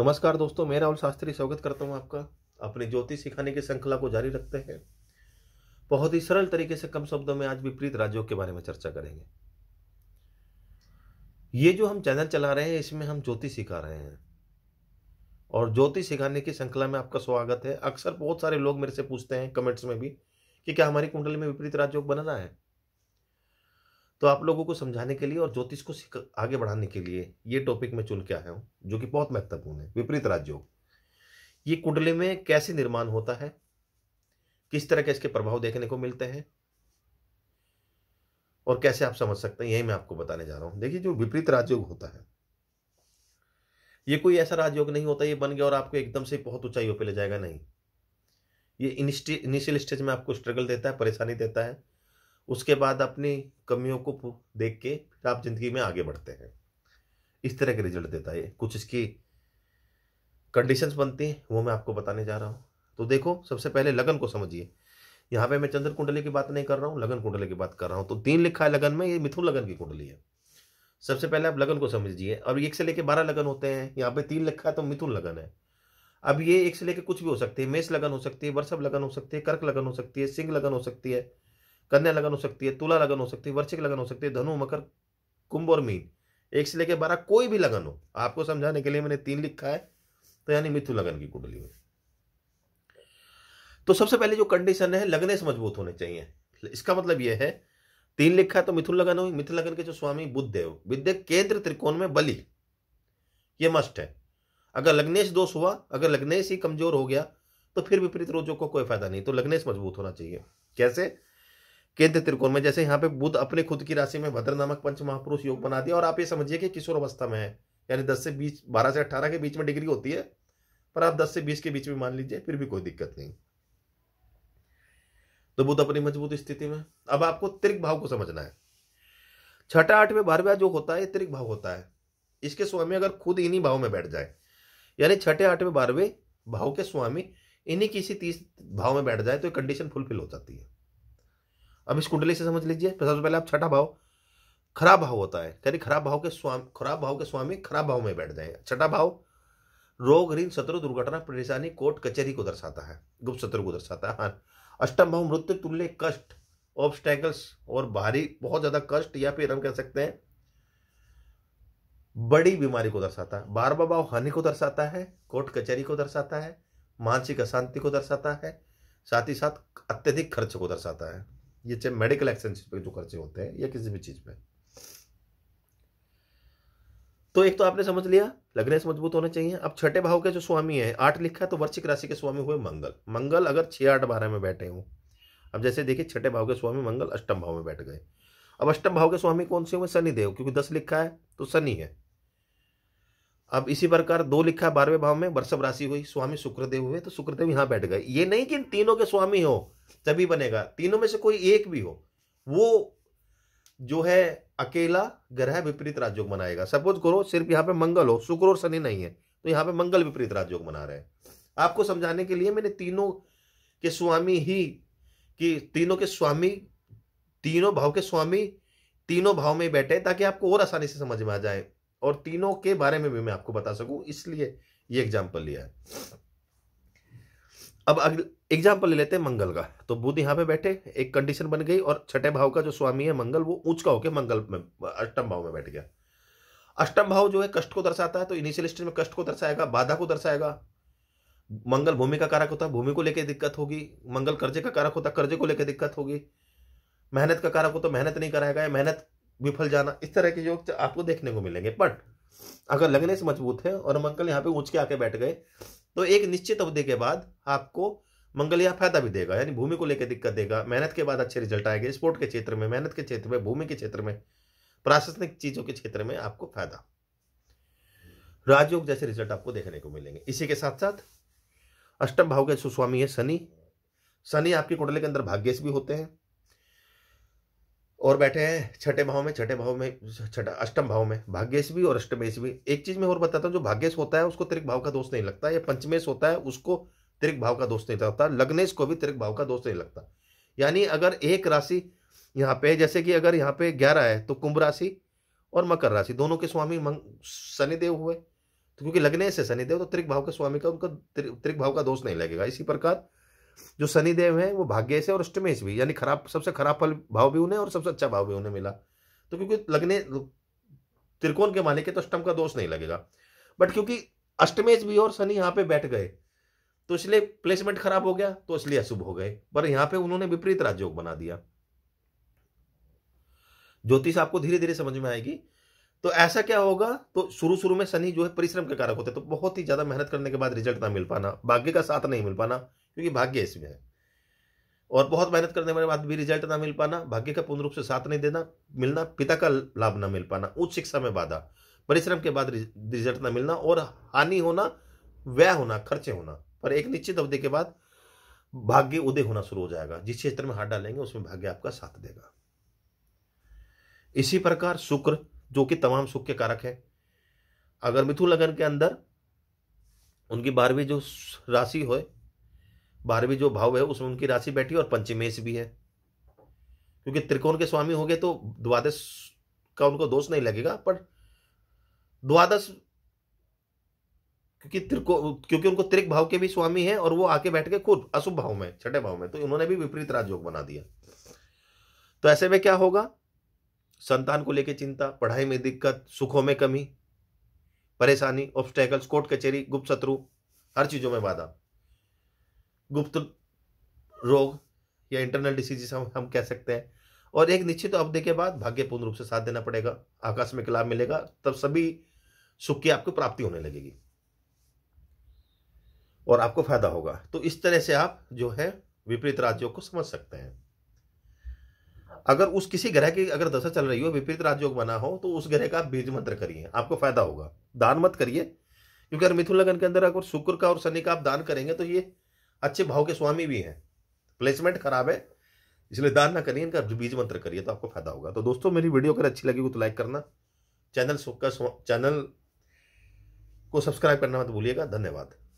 नमस्कार दोस्तों मैं राहुल शास्त्री स्वागत करता हूँ आपका अपने ज्योतिष सिखाने की श्रृंखला को जारी रखते हैं बहुत ही सरल तरीके से कम शब्दों में आज विपरीत राज्यों के बारे में चर्चा करेंगे ये जो हम चैनल चला रहे हैं इसमें हम ज्योतिष सिखा रहे हैं और ज्योतिष सिखाने की श्रृंखला में आपका स्वागत है अक्सर बहुत सारे लोग मेरे से पूछते हैं कमेंट्स में भी कि क्या हमारी कुंडली में विपरीत राज्योग बनना है तो आप लोगों को समझाने के लिए और ज्योतिष को आगे बढ़ाने के लिए ये टॉपिक मैं चुन के आया हूँ जो कि बहुत महत्वपूर्ण है विपरीत राजयोग ये कुंडली में कैसे निर्माण होता है किस तरह के इसके प्रभाव देखने को मिलते हैं और कैसे आप समझ सकते हैं यही मैं आपको बताने जा रहा हूं देखिए जो विपरीत राजयोग होता है ये कोई ऐसा राजयोग नहीं होता ये बन गया और आपको एकदम से बहुत ऊंचाइयों पर ले जाएगा नहीं ये इनिशियल स्टेज में आपको स्ट्रगल देता है परेशानी देता है उसके बाद अपनी कमियों को देख के फिर आप ज़िंदगी में आगे बढ़ते हैं इस तरह के रिजल्ट देता है कुछ इसकी कंडीशंस बनती हैं वो मैं आपको बताने जा रहा हूँ तो देखो सबसे पहले लगन को समझिए यहाँ पे मैं चंद्र कुंडली की बात नहीं कर रहा हूँ लगन कुंडली की बात कर रहा हूँ तो तीन लिखा है लगन में ये मिथुन लगन की कुंडली है सबसे पहले आप लगन को समझिए अब एक से लेके बारह लगन होते हैं यहाँ पे तीन लिखा है तो मिथुन लगन है अब ये एक से लेकर कुछ भी हो सकती है मेष लगन हो सकती है वर्षभ लगन हो सकती है कर्क लगन हो सकती है सिंह लगन हो सकती है कन्या लगन हो सकती है तुला लगन हो सकती है वर्षिक लगन हो सकती है धनु मकर कुंभ और मीन एक से लेकर बारह कोई भी लगन हो आपको समझाने के लिए मैंने तीन लिखा है तो यानी मिथु लगन की कुंडली में तो सबसे पहले जो कंडीशन है लगने से मजबूत होने चाहिए इसका मतलब यह है तीन लिखा है तो मिथुन लगन हुई मिथुन लगन के जो स्वामी बुद्ध देव बुद्ध केंद्र त्रिकोण में बलि यह मस्ट है अगर लग्नेश दोष हुआ अगर लग्नेश ही कमजोर हो गया तो फिर विपरीत रोजों को कोई फायदा नहीं तो लग्नेश मजबूत होना चाहिए कैसे केंद्र त्रिकोण में जैसे यहाँ पे बुद्ध अपने खुद की राशि में भद्र नामक पंच महापुरुष योग बना दिया और आप ये समझिए कि किशोर अवस्था में है यानी दस से बीस बारह से अट्ठारह के बीच में डिग्री होती है पर आप दस से बीस के बीच में मान लीजिए फिर भी कोई दिक्कत नहीं तो बुद्ध अपनी मजबूत स्थिति में अब आपको त्रिक भाव को समझना है छठा आठवें बारहवें जो होता है त्रिक भाव होता है इसके स्वामी अगर खुद इन्हीं भाव में बैठ जाए यानी छठे आठवें बारहवें भाव के स्वामी इन्हीं किसी तीस भाव में बैठ जाए तो कंडीशन फुलफिल हो जाती है अब इस कुंडली से समझ लीजिए तो सबसे पहले आप छठा भाव खराब भाव होता है यानी खराब भाव के स्वामी खराब भाव के स्वामी खराब भाव में बैठ जाएंगे छठा भाव रोग ऋण शत्रु दुर्घटना परेशानी कोर्ट कचहरी को दर्शाता है गुप्त शत्रु को दर्शाता है हाँ अष्टम भाव मृत्यु तुल्य कष्ट ऑब्स्टैकल्स और भारी बहुत ज़्यादा कष्ट या फिर हम कह सकते हैं बड़ी बीमारी को दर्शाता है बारवा भाव हानि को दर्शाता है कोर्ट कचहरी को दर्शाता है मानसिक अशांति को दर्शाता है साथ ही साथ अत्यधिक खर्च को दर्शाता है ये चाहे मेडिकल एक्सपेंसिस पे जो खर्चे होते हैं या किसी भी चीज़ पे तो एक तो आपने समझ लिया से मजबूत होने चाहिए अब छठे भाव के जो स्वामी है आठ लिखा है तो वर्षिक राशि के स्वामी हुए मंगल मंगल अगर छह आठ बारह में बैठे हों अब जैसे देखिए छठे भाव के स्वामी मंगल अष्टम भाव में बैठ गए अब अष्टम भाव के स्वामी कौन से हुए शनिदेव क्योंकि दस लिखा है तो शनि है अब इसी प्रकार दो लिखा है बारहवें भाव में वर्षभ राशि हुई स्वामी शुक्रदेव हुए तो शुक्रदेव यहां बैठ गए ये नहीं कि तीनों के स्वामी हो तभी बनेगा तीनों में से कोई एक भी हो वो जो है अकेला ग्रह विपरीत राजयोग बनाएगा सपोज करो सिर्फ यहाँ पे मंगल हो शुक्र और शनि नहीं है तो यहाँ पे मंगल विपरीत राजयोग बना रहे हैं आपको समझाने के लिए मैंने तीनों के स्वामी ही कि तीनों के स्वामी तीनों भाव के स्वामी तीनों भाव में बैठे ताकि आपको और आसानी से समझ में आ जाए और तीनों के बारे में भी मैं आपको बता सकूं इसलिए ये एग्जाम्पल लिया है अब अगले एग्जाम्पल ले लेते हैं मंगल का तो बुद्ध यहां पे बैठे एक कंडीशन बन गई और छठे भाव का जो स्वामी है मंगल वो ऊंच का होकर मंगल में अष्टम भाव में बैठ गया अष्टम भाव जो है कष्ट को दर्शाता है तो इनिशियल स्टेज में कष्ट को दर्शाएगा बाधा को दर्शाएगा मंगल भूमि का कारक होता है भूमि को लेकर दिक्कत होगी मंगल कर्जे का कारक होता है कर्जे को लेकर दिक्कत होगी मेहनत का कारक होता तो मेहनत नहीं कराएगा या मेहनत विफल जाना इस तरह के योग आपको देखने को मिलेंगे बट अगर लगने से मजबूत है और मंगल यहाँ पे ऊंच के आके बैठ गए तो एक निश्चित अवधि के बाद आपको मंगल यह फायदा भी देगा यानी भूमि को लेकर दिक्कत देगा मेहनत के बाद अच्छे रिजल्ट आएंगे स्पोर्ट के क्षेत्र में मेहनत के क्षेत्र में भूमि के क्षेत्र में प्रशासनिक चीजों के क्षेत्र में आपको फायदा राजयोग जैसे रिजल्ट आपको देखने को मिलेंगे इसी के साथ साथ अष्टम भाव के सुस्वामी है शनि शनि आपके कुंडली के अंदर भाग्यश भी होते हैं और बैठे हैं छठे भाव में छठे भाव में छठा अष्टम भाव में भाग्यश भी और अष्टमेश भी एक चीज में और बताता हूँ जो भाग्यश होता है उसको त्रिक भाव का दोष नहीं लगता या पंचमेश होता है उसको तिरिक भाव का दोष नहीं लगता लग्नेश को भी तिरिक भाव का दोष नहीं लगता यानी अगर एक राशि यहाँ पे जैसे कि अगर यहाँ पे ग्यारह है तो कुंभ राशि और मकर राशि दोनों के स्वामी शनिदेव हुए तो क्योंकि लग्नेश है शनिदेव तो त्रिक भाव के स्वामी का उनका त्रिक भाव का दोष नहीं लगेगा इसी प्रकार जो सनी देव हैं वो भाग्य से और अष्टमेश भी यानी खराब सबसे खराब फल भाव भी उन्हें और सबसे अच्छा भाव भी उन्हें मिला तो क्योंकि लगने त्रिकोण के माने के तो अष्टम का दोष नहीं लगेगा बट क्योंकि अष्टमेश भी और सनी यहाँ पे बैठ गए तो इसलिए प्लेसमेंट खराब हो गया तो इसलिए अशुभ हो गए पर यहाँ पे उन्होंने विपरीत राजयोग बना दिया ज्योतिष आपको धीरे धीरे समझ में आएगी तो ऐसा क्या होगा तो शुरू शुरू में शनि जो है परिश्रम के कारक होते तो बहुत ही ज्यादा मेहनत करने के बाद रिजल्ट ना मिल पाना भाग्य का साथ नहीं मिल पाना क्योंकि भाग्य इसमें है और बहुत मेहनत करने के बाद भी रिजल्ट ना मिल पाना भाग्य का पूर्ण रूप से साथ नहीं देना मिलना पिता का लाभ ना मिल पाना उच्च शिक्षा में बाधा परिश्रम के बाद रिजल्ट ना मिलना और हानि होना व्यय होना खर्चे होना पर एक निश्चित अवधि के बाद भाग्य उदय होना शुरू हो जाएगा जिस क्षेत्र में हाथ डालेंगे उसमें भाग्य आपका साथ देगा इसी प्रकार शुक्र जो कि तमाम सुख के कारक है अगर मिथुन लगन के अंदर उनकी बारहवीं जो राशि हो बारहवीं जो भाव है उसमें उनकी राशि बैठी और पंचमेश भी है क्योंकि त्रिकोण के स्वामी हो गए तो द्वादश का उनको दोष नहीं लगेगा पर द्वादश क्योंकि त्रिको क्योंकि उनको त्रिक भाव के भी स्वामी हैं और वो आके बैठ के खुद अशुभ भाव में छठे भाव में तो उन्होंने भी विपरीत राजयोग बना दिया तो ऐसे में क्या होगा संतान को लेकर चिंता पढ़ाई में दिक्कत सुखों में कमी परेशानी ऑब्स्टेकल्स कोर्ट कचेरी गुप्त शत्रु हर चीजों में बाधा गुप्त रोग या इंटरनल डिसीज हम हम कह सकते हैं और एक निश्चित तो अवधि के बाद भाग्यपूर्ण रूप से साथ देना पड़ेगा में लाभ मिलेगा तब सभी सुख की आपको प्राप्ति होने लगेगी और आपको फायदा होगा तो इस तरह से आप जो है विपरीत राजयोग को समझ सकते हैं अगर उस किसी ग्रह की अगर दशा चल रही हो विपरीत राजयोग बना हो तो उस ग्रह का आप बीज मंत्र करिए आपको फायदा होगा दान मत करिए क्योंकि अगर मिथुन लगन के अंदर अगर शुक्र का और शनि का आप दान करेंगे तो ये अच्छे भाव के स्वामी भी हैं प्लेसमेंट खराब है इसलिए दान ना करिए इनका बीज मंत्र करिए तो आपको फायदा होगा तो दोस्तों मेरी वीडियो अगर अच्छी लगी हो तो लाइक करना चैनल का चैनल को सब्सक्राइब करना मत भूलिएगा धन्यवाद